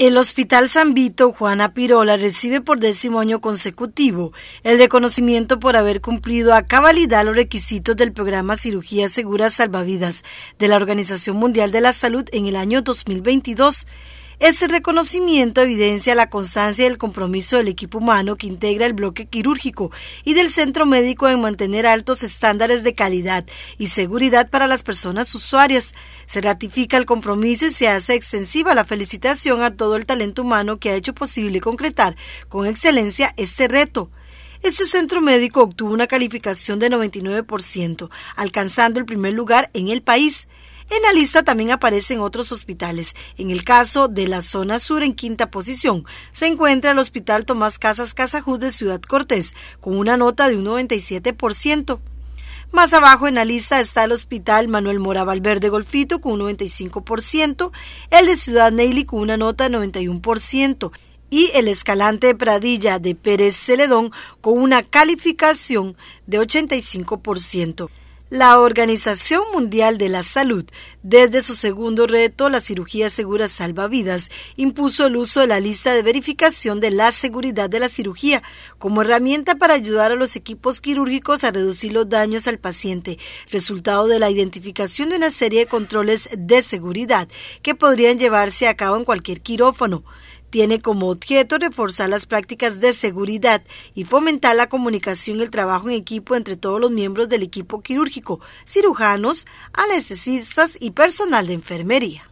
El Hospital San Vito Juana Pirola recibe por décimo año consecutivo el reconocimiento por haber cumplido a cabalidad los requisitos del programa Cirugía Segura Salvavidas de la Organización Mundial de la Salud en el año 2022. Este reconocimiento evidencia la constancia y el compromiso del equipo humano que integra el bloque quirúrgico y del centro médico en mantener altos estándares de calidad y seguridad para las personas usuarias. Se ratifica el compromiso y se hace extensiva la felicitación a todo el talento humano que ha hecho posible concretar con excelencia este reto. Este centro médico obtuvo una calificación de 99%, alcanzando el primer lugar en el país. En la lista también aparecen otros hospitales. En el caso de la zona sur, en quinta posición, se encuentra el Hospital Tomás Casas Casajus de Ciudad Cortés, con una nota de un 97%. Más abajo en la lista está el Hospital Manuel Mora Valverde Golfito con un 95%, el de Ciudad Neily con una nota de 91%, y el Escalante Pradilla de Pérez Celedón con una calificación de 85%. La Organización Mundial de la Salud, desde su segundo reto, la cirugía segura salva vidas, impuso el uso de la lista de verificación de la seguridad de la cirugía como herramienta para ayudar a los equipos quirúrgicos a reducir los daños al paciente, resultado de la identificación de una serie de controles de seguridad que podrían llevarse a cabo en cualquier quirófano tiene como objeto reforzar las prácticas de seguridad y fomentar la comunicación y el trabajo en equipo entre todos los miembros del equipo quirúrgico, cirujanos, anestesistas y personal de enfermería.